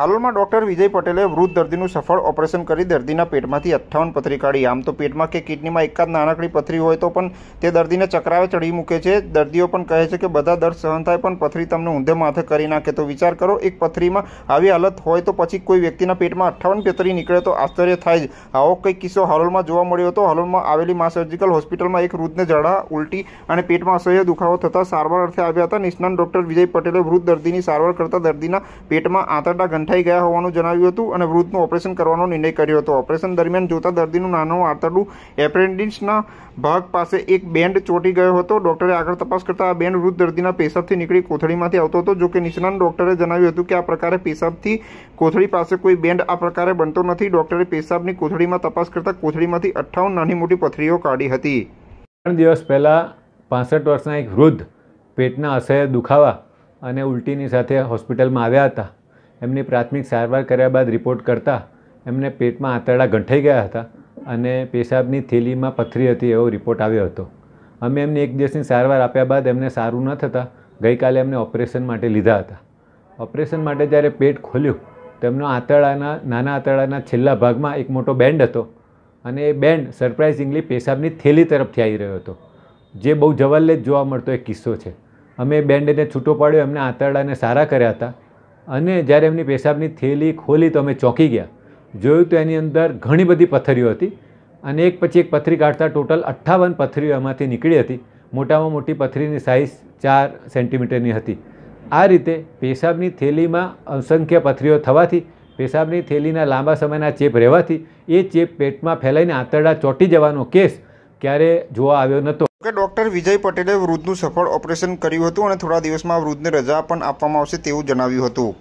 હાલમાં ડોક્ટર વિજય પટેલે વૃદ્ધ દર્દીનું સફળ ઓપરેશન કરી દર્દીના પેટમાંથી અઠ્ઠાવન પથરી કાઢી આમ તો પેટમાં કે કિડનીમાં એકાદ નાનકડી પથરી હોય તો પણ તે દર્દીને ચકરાવે ચડી મૂકે છે દર્દીઓ પણ કહે છે કે બધા દર્દ સહન થાય પણ પથરી તમને ઊંધે માથે કરી નાખે તો વિચાર કરો એક પથરીમાં આવી હાલત હોય તો પછી કોઈ વ્યક્તિના પેટમાં અઠ્ઠાવન પથરી નીકળે તો આશ્ચર્ય થાય જ આવો કંઈક કિસ્સો હાલોલમાં જોવા મળ્યો હતો હાલોલમાં આવેલી મા સર્જિકલ હોસ્પિટલમાં એક વૃદ્ધને ઝડા ઉલટી અને પેટમાં અસહ્ય દુખાવો થતાં સારવાર અર્થે આવ્યા હતા નિષ્ણાંત ડોક્ટર વિજય પટેલે વૃદ્ધ દર્દીની સારવાર કરતાં દર્દીના પેટમાં આંતરડા ઘંટા થઈ ગયા હોવાનું જણાવ્યું હતું અને વૃદ્ધનું ઓપરેશન કરવાનો નિર્ણય કર્યો હતો ઓપરેશન દરમિયાન જોતા દર્દીનું નાનું આંતરડું એપ્રેન્ડિસના ભાગ પાસે એક બેન્ડ ચોટી ગયો હતો ડોક્ટરે આગળ તપાસ કરતા આ બેન્ડ વૃદ્ધ દર્દીના પેશાબથી નીકળી કોથળીમાંથી આવતો હતો જો કે નિષ્ણાંત ડોક્ટરે જણાવ્યું હતું કે આ પ્રકારે પેશાબથી કોથળી પાસે કોઈ બેન્ડ આ પ્રકારે બનતો નથી ડોક્ટરે પેશાબની કોથળીમાં તપાસ કરતા કોથળીમાંથી અઠ્ઠાવન નાની મોટી પથરીઓ કાઢી હતી ત્રણ દિવસ પહેલાં પાસઠ વર્ષના એક વૃદ્ધ પેટના અસહ્ય દુખાવા અને ઉલટીની સાથે હોસ્પિટલમાં આવ્યા હતા એમની પ્રાથમિક સારવાર કર્યા બાદ રિપોર્ટ કરતાં એમને પેટમાં આંતરડા ગંઠાઈ ગયા હતા અને પેશાબની થેલીમાં પથરી હતી એવો રિપોર્ટ આવ્યો હતો અમે એમને એક દિવસની સારવાર આપ્યા બાદ એમને સારું ન થતાં ગઈકાલે એમને ઓપરેશન માટે લીધા હતા ઓપરેશન માટે જ્યારે પેટ ખોલ્યું તેમનો આંતરડાના નાના આંતરડાના છેલ્લા ભાગમાં એક મોટો બેન્ડ હતો અને એ બેન્ડ સરપ્રાઇઝિંગલી પેશાબની થેલી તરફથી આવી રહ્યો હતો જે બહુ જવલ્લે જ જોવા મળતો એક કિસ્સો છે અમે બેન્ડને છૂટો પાડ્યો એમને આંતરડાને સારા કર્યા હતા અને જ્યારે એમની પેશાબની થેલી ખોલી તો અમે ચોંકી ગયા જોયું તો એની અંદર ઘણી બધી પથરીઓ હતી અને એક પછી એક પથરી કાઢતા ટોટલ અઠ્ઠાવન પથરીઓ એમાંથી નીકળી હતી મોટામાં મોટી પથરીની સાઇઝ ચાર સેન્ટીમીટરની હતી આ રીતે પેશાબની થેલીમાં અસંખ્ય પથરીઓ થવાથી પેશાબની થેલીના લાંબા સમયના ચેપ રહેવાથી એ ચેપ પેટમાં ફેલાઈને આંતરડા ચોંટી જવાનો કેસ ક્યારે જોવા આવ્યો નહોતો કે ડૉક્ટર વિજય પટેલે વૃદ્ધનું સફળ ઓપરેશન કર્યું હતું અને થોડા દિવસમાં વૃદ્ધને રજા પણ આપવામાં આવશે તેવું જણાવ્યું હતું